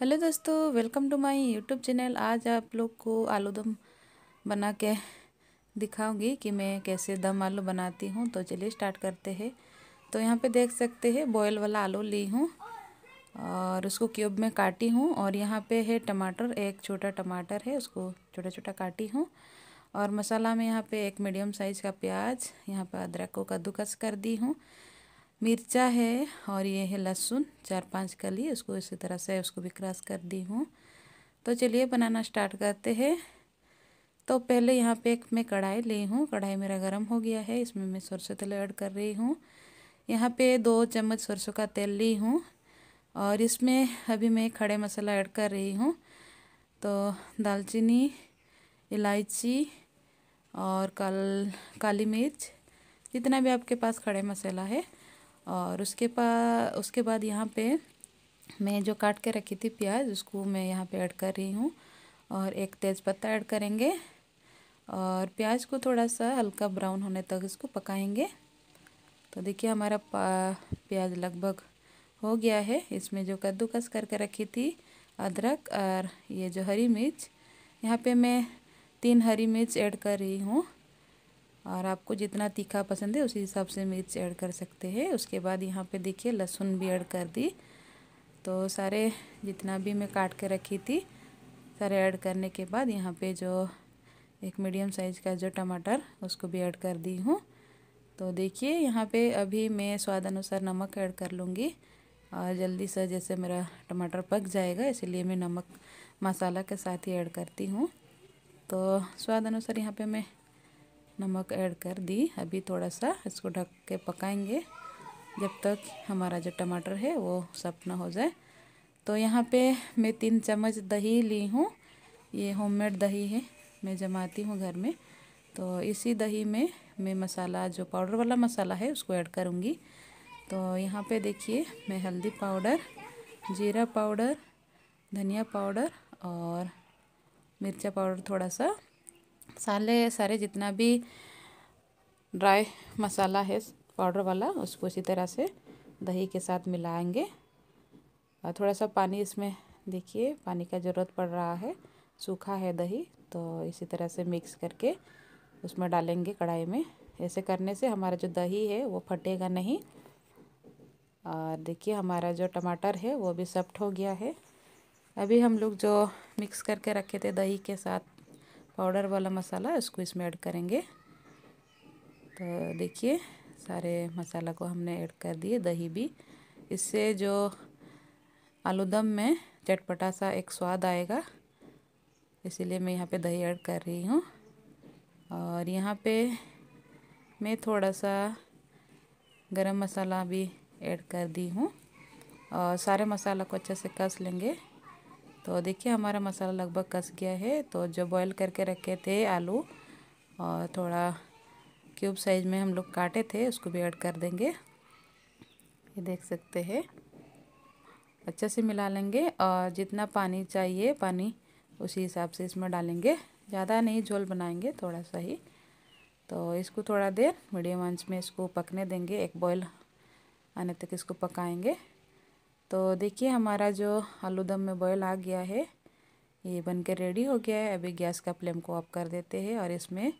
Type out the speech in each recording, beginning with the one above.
hello दोस्तों welcome to my YouTube channel आज आप लोग को आलू दम बना के दिखाऊंगी कि मैं कैसे दम आलू बनाती हूँ तो चलिए स्टार्ट करते हैं तो यहाँ पे देख सकते हैं बॉयल वाला आलू ली हूँ और उसको क्यूब में काटी हूँ और यहाँ पे है टमाटर एक छोटा टमाटर है उसको छोटा छोटा काटी हूँ और मसाला में यहाँ पर एक मीडियम साइज़ का प्याज यहाँ पर अदरक को कद्दूकस कर दी हूँ मिर्चा है और ये है लहसुन चार पांच कली उसको इसी तरह से उसको भी क्रश कर दी हूँ तो चलिए बनाना स्टार्ट करते हैं तो पहले यहाँ पे एक मैं कढ़ाई ली हूँ कढ़ाई मेरा गर्म हो गया है इसमें मैं सरसों तेल ऐड कर रही हूँ यहाँ पे दो चम्मच सरसों का तेल ली हूँ और इसमें अभी मैं खड़े मसाला ऐड कर रही हूँ तो दालचीनी इलायची और काल काली मिर्च जितना भी आपके पास खड़े मसाला है और उसके पा उसके बाद यहाँ पे मैं जो काट के रखी थी प्याज उसको मैं यहाँ पे ऐड कर रही हूँ और एक तेज़पत्ता ऐड करेंगे और प्याज को थोड़ा सा हल्का ब्राउन होने तक इसको पकाएंगे तो देखिए हमारा प्याज लगभग हो गया है इसमें जो कद्दूकस करके रखी थी अदरक और ये जो हरी मिर्च यहाँ पे मैं तीन हरी मिर्च ऐड कर रही हूँ और आपको जितना तीखा पसंद है उसी हिसाब से मिर्च ऐड कर सकते हैं उसके बाद यहाँ पे देखिए लहसुन भी ऐड कर दी तो सारे जितना भी मैं काट के रखी थी सारे ऐड करने के बाद यहाँ पे जो एक मीडियम साइज़ का जो टमाटर उसको भी ऐड कर दी हूँ तो देखिए यहाँ पे अभी मैं स्वाद अनुसार नमक ऐड कर लूँगी और जल्दी से जैसे मेरा टमाटर पक जाएगा इसीलिए मैं नमक मसाला के साथ ही ऐड करती हूँ तो स्वाद अनुसार यहाँ पे मैं नमक ऐड कर दी अभी थोड़ा सा इसको ढक के पकाएंगे जब तक हमारा जो टमाटर है वो सप ना हो जाए तो यहाँ पे मैं तीन चम्मच दही ली हूँ ये होममेड दही है मैं जमाती हूँ घर में तो इसी दही में मैं मसाला जो पाउडर वाला मसाला है उसको ऐड करूँगी तो यहाँ पे देखिए मैं हल्दी पाउडर जीरा पाउडर धनिया पाउडर और मिर्चा पाउडर थोड़ा सा सारे सारे जितना भी ड्राई मसाला है पाउडर वाला उसको इसी तरह से दही के साथ मिलाएंगे और थोड़ा सा पानी इसमें देखिए पानी का ज़रूरत पड़ रहा है सूखा है दही तो इसी तरह से मिक्स करके उसमें डालेंगे कढ़ाई में ऐसे करने से हमारा जो दही है वो फटेगा नहीं और देखिए हमारा जो टमाटर है वो भी सफ्ट हो गया है अभी हम लोग जो मिक्स करके रखे थे दही के साथ पाउडर वाला मसाला उसको इसमें ऐड करेंगे तो देखिए सारे मसाला को हमने ऐड कर दिए दही भी इससे जो आलू दम में चटपटा सा एक स्वाद आएगा इसीलिए मैं यहाँ पे दही ऐड कर रही हूँ और यहाँ पे मैं थोड़ा सा गरम मसाला भी ऐड कर दी हूँ और सारे मसाला को अच्छे से कस लेंगे तो देखिए हमारा मसाला लगभग कस गया है तो जो बॉईल करके रखे थे आलू और थोड़ा क्यूब साइज़ में हम लोग काटे थे उसको भी ऐड कर देंगे ये देख सकते हैं अच्छे से मिला लेंगे और जितना पानी चाहिए पानी उसी हिसाब से इसमें डालेंगे ज़्यादा नहीं झोल बनाएंगे थोड़ा सा ही तो इसको थोड़ा देर मीडियम आंच में इसको पकने देंगे एक बॉयल आने तक इसको पकाएंगे तो देखिए हमारा जो आलू दम में बॉयल आ गया है ये बन के रेडी हो गया है अभी गैस का फ्लेम को ऑफ कर देते हैं और इसमें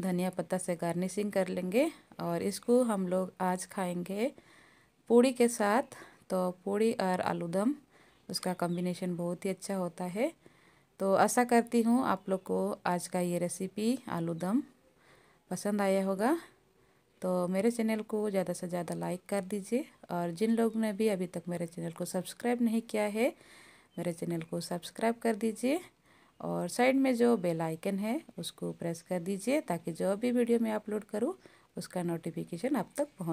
धनिया पत्ता से गार्निशिंग कर लेंगे और इसको हम लोग आज खाएंगे पूड़ी के साथ तो पूड़ी और आलू दम उसका कॉम्बिनेशन बहुत ही अच्छा होता है तो आशा करती हूँ आप लोग को आज का ये रेसिपी आलू दम पसंद आया होगा तो मेरे चैनल को ज़्यादा से ज़्यादा लाइक कर दीजिए और जिन लोगों ने भी अभी तक मेरे चैनल को सब्सक्राइब नहीं किया है मेरे चैनल को सब्सक्राइब कर दीजिए और साइड में जो बेल आइकन है उसको प्रेस कर दीजिए ताकि जो भी वीडियो मैं अपलोड करूँ उसका नोटिफिकेशन आप तक पहुँच